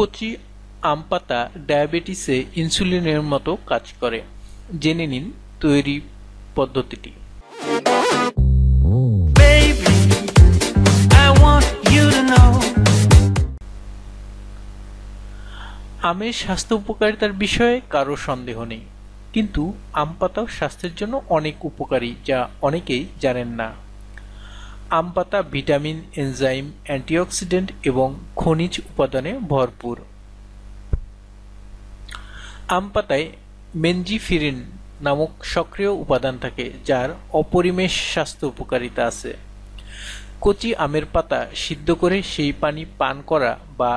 কচি আম পাতা ডায়াবেটিসে ইনসুলিনের মতো কাজ করে জেনে নিন তৈরি পদ্ধতিটি আমের স্বাস্থ্য উপকারিতার বিষয়ে কারো সন্দেহ নেই কিন্তু আম পাতাও স্বাস্থ্যের জন্য অনেক উপকারী যা অনেকেই জানেন না আম পাতা ভিটামিন এনজাইম অ্যান্টিঅক্সিডেন্ট এবং খনিজ উপাদানে ভরপুর আম পাতায় মেনজিফিরিন নামক সক্রিয় উপাদান থাকে যার অপরিমেষ স্বাস্থ্য উপকারিতা আছে কচি আমের পাতা সিদ্ধ করে সেই পানি পান করা বা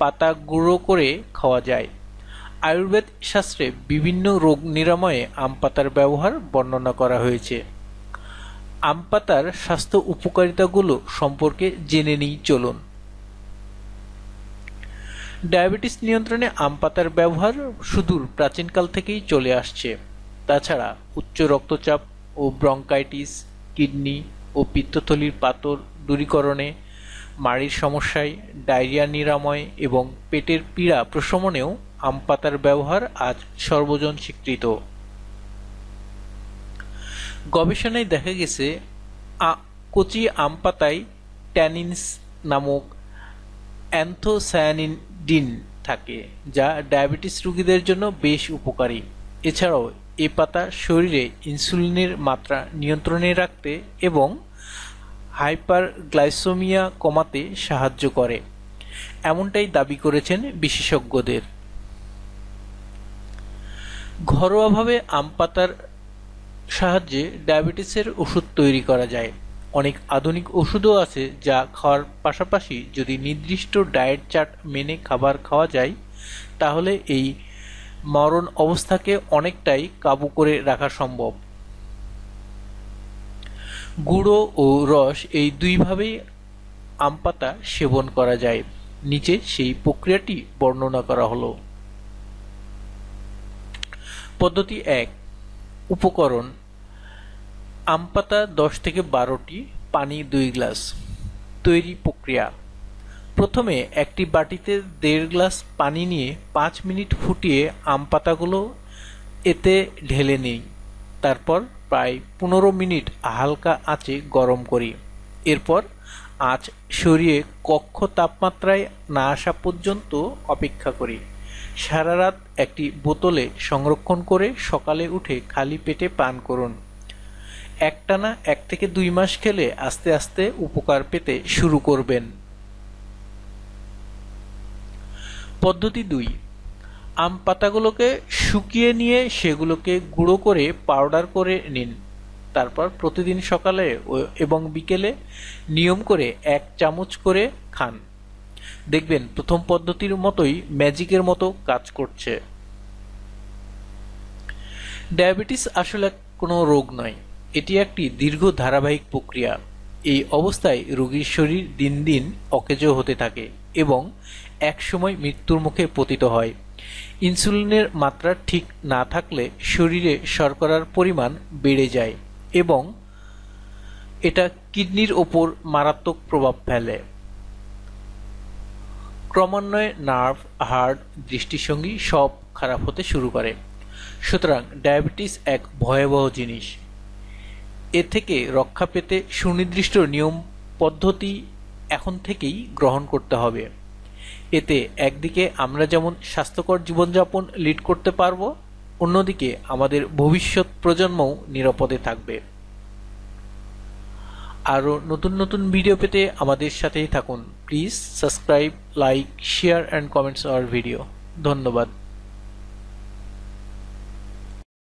পাতা গুঁড়ো করে খাওয়া যায় আয়ুর্বেদ শাস্ত্রে বিভিন্ন রোগ নিরাময়ে আম পাতার ব্যবহার বর্ণনা করা হয়েছে আম পাতার স্বাস্থ্য উপকারিতাগুলো সম্পর্কে জেনে নিই চলুন ডায়াবেটিস নিয়ন্ত্রণে আম পাতার ব্যবহার সুদূর প্রাচীনকাল থেকেই চলে আসছে তাছাড়া উচ্চ রক্তচাপ ও ব্রঙ্কাইটিস কিডনি ও পিত্তথলির পাতর দূরীকরণে মাড়ির সমস্যায় ডায়রিয়া নিরাময় এবং পেটের পীড়া প্রশমনেও আম পাতার ব্যবহার আজ সর্বজন স্বীকৃত গবেষণায় দেখা গেছে কচি আম পাতায় ট্যানিনস নামক অ্যান্থোসায়ানিডিন থাকে যা ডায়াবেটিস রোগীদের জন্য বেশ উপকারী এছাড়াও এ পাতা শরীরে ইনসুলিনের মাত্রা নিয়ন্ত্রণে রাখতে এবং হাইপারগ্লাইসোমিয়া কমাতে সাহায্য করে এমনটাই দাবি করেছেন বিশেষজ্ঞদের ঘরোয়াভাবে আম পাতার সাহায্যে ডায়াবেটিসের ওষুধ তৈরি করা যায় অনেক আধুনিক ওষুধও আছে যা খাওয়ার পাশাপাশি যদি নির্দিষ্ট ডায়েট চার্ট মেনে খাবার খাওয়া যায় তাহলে এই মরণ অবস্থাকে অনেকটাই কাবু করে রাখা সম্ভব গুঁড়ো ও রস এই দুইভাবেই আমপাতা সেবন করা যায় নিচে সেই প্রক্রিয়াটি বর্ণনা করা হলো পদ্ধতি এক উপকরণ আম পাতা দশ থেকে বারোটি পানি দুই গ্লাস তৈরি প্রক্রিয়া প্রথমে একটি বাটিতে দেড় গ্লাস পানি নিয়ে পাঁচ মিনিট ফুটিয়ে আম পাতাগুলো এতে ঢেলে নিই তারপর প্রায় পনেরো মিনিট হালকা আঁচে গরম করি এরপর আঁচ সরিয়ে কক্ষ তাপমাত্রায় না আসা পর্যন্ত অপেক্ষা করি সারা রাত একটি বোতলে সংরক্ষণ করে সকালে উঠে খালি পেটে পান করুন একটানা এক থেকে দুই মাস খেলে আস্তে আস্তে উপকার পেতে শুরু করবেন পদ্ধতি দুই আম পাতাগুলোকে শুকিয়ে নিয়ে সেগুলোকে গুঁড়ো করে পাউডার করে নিন তারপর প্রতিদিন সকালে এবং বিকেলে নিয়ম করে এক চামচ করে খান দেখবেন প্রথম পদ্ধতির মতোই ম্যাজিকের মতো কাজ করছে ডায়াবেটিস আসলে কোনো রোগ নয় এটি একটি দীর্ঘ ধারাবাহিক প্রক্রিয়া এই অবস্থায় রোগীর শরীর দিন দিন অকেজ হতে থাকে এবং একসময় মৃত্যুর মুখে পতিত হয় ইনসুলিনের মাত্রা ঠিক না থাকলে শরীরে শর্করার পরিমাণ বেড়ে যায় এবং এটা কিডনির ওপর মারাত্মক প্রভাব ফেলে ক্রমান্বয়ে নার্ভ হার্ট দৃষ্টিসঙ্গী সব খারাপ হতে শুরু করে সুতরাং ডায়াবেটিস এক ভয়াবহ জিনিস এ থেকে রক্ষা পেতে সুনির্দিষ্ট নিয়ম পদ্ধতি এখন থেকেই গ্রহণ করতে হবে এতে একদিকে আমরা যেমন স্বাস্থ্যকর জীবনযাপন লিড করতে পারব অন্যদিকে আমাদের ভবিষ্যৎ প্রজন্মও নিরাপদে থাকবে আরও নতুন নতুন ভিডিও পেতে আমাদের সাথেই থাকুন please subscribe like share and comments our video ধন্যবাদ